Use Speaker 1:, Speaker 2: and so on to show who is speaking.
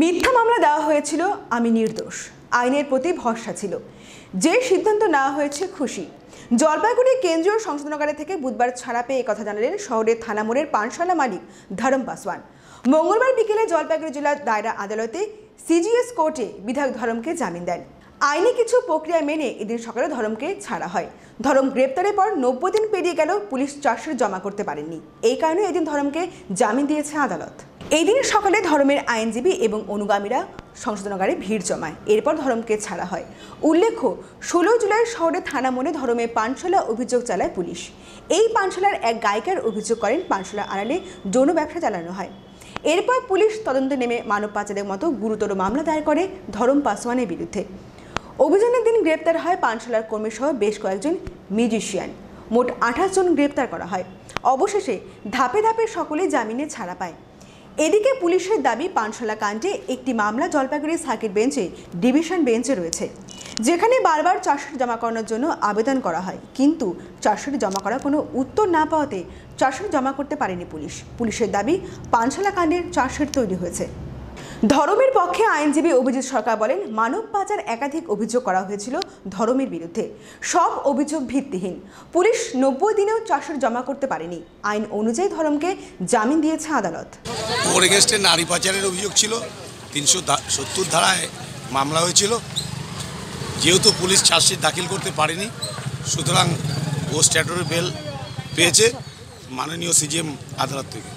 Speaker 1: মিথ্যা মামলা দেওয়া হয়েছিল আমি নির্দোষ আইনের প্রতি ভরসা ছিল যে সিদ্ধান্ত নেওয়া হয়েছে খুশি জলপাইগুড়ি কেন্দ্রীয় সংশোধনাগারে থেকে বুধবার ছাড়া পেয়ে কথা জানালেন শহরের থানামোড়ের পানশালা মালিক ধরম পাসওয়ান মঙ্গলবার বিকেলে জলপাইগুড়ি জেলার দায়রা আদালতে সিজিএস কোর্টে বিধায়ক ধরমকে জামিন দেন আইনি কিছু প্রক্রিয়া মেনে এদিন সকালে ধরমকে ছাড়া হয় ধরম গ্রেপ্তারের পর নব্বই দিন পেরিয়ে গেল পুলিশ চার্জশিট জমা করতে পারেননি এই কারণে এদিন ধরমকে জামিন দিয়েছে আদালত এই দিন সকালে ধর্মের আইনজীবী এবং অনুগামীরা সংশোধনাগারে ভিড় জমায় এরপর ধর্মকে ছাড়া হয় উল্লেখ্য ষোলো জুলাই শহরে থানা মোড়ে ধর্মে পানশালা অভিযোগ চালায় পুলিশ এই পানশালার এক গায়িকার অভিযোগ করেন পানশালা আড়ালে যৌন ব্যবসা চালানো হয় এরপর পুলিশ তদন্তে নেমে মানব পাচারের মতো গুরুতর মামলা দায়ের করে ধরম পাসওয়ানের বিরুদ্ধে অভিযানের দিন গ্রেপ্তার হয় পানশালার কর্মীসহ বেশ কয়েকজন মিউজিশিয়ান মোট আঠাশ জন গ্রেপ্তার করা হয় অবশেষে ধাপে ধাপে সকলে জামিনে ছাড়া পায় এদিকে পুলিশের দাবি পানশালা কাণ্ডে একটি মামলা জলপাইগুড়ি সার্কিট বেঞ্চে ডিভিশন বেঞ্চে রয়েছে যেখানে বারবার চাষের জমা করানোর জন্য আবেদন করা হয় কিন্তু চাষের জমা করা কোনো উত্তর না পাওয়াতে চাষের জমা করতে পারেনি পুলিশ পুলিশের দাবি পানশালা কাণ্ডের চাষের তৈরি হয়েছে ধর্মের পক্ষে আইনজীবী অভিজিৎ সরকার বলেন মানব পাচার একাধিক অভিযোগ করা হয়েছিল ধর্মের বিরুদ্ধে সব অভিযোগ ভিত্তিহীন পুলিশ নব্বই দিনেও চাষের জমা করতে পারেনি আইন অনুযায়ী ধর্মকে জামিন দিয়েছে আদালত
Speaker 2: নারী পাচারের অভিযোগ ছিল তিনশো সত্তর ধারায় মামলা হয়েছিল যেহেতু পুলিশ চার্জশিট দাখিল করতে পারেনি সুতরাং ও স্ট্যাটরি বেল পেয়েছে মাননীয় সিজিএম আদালত থেকে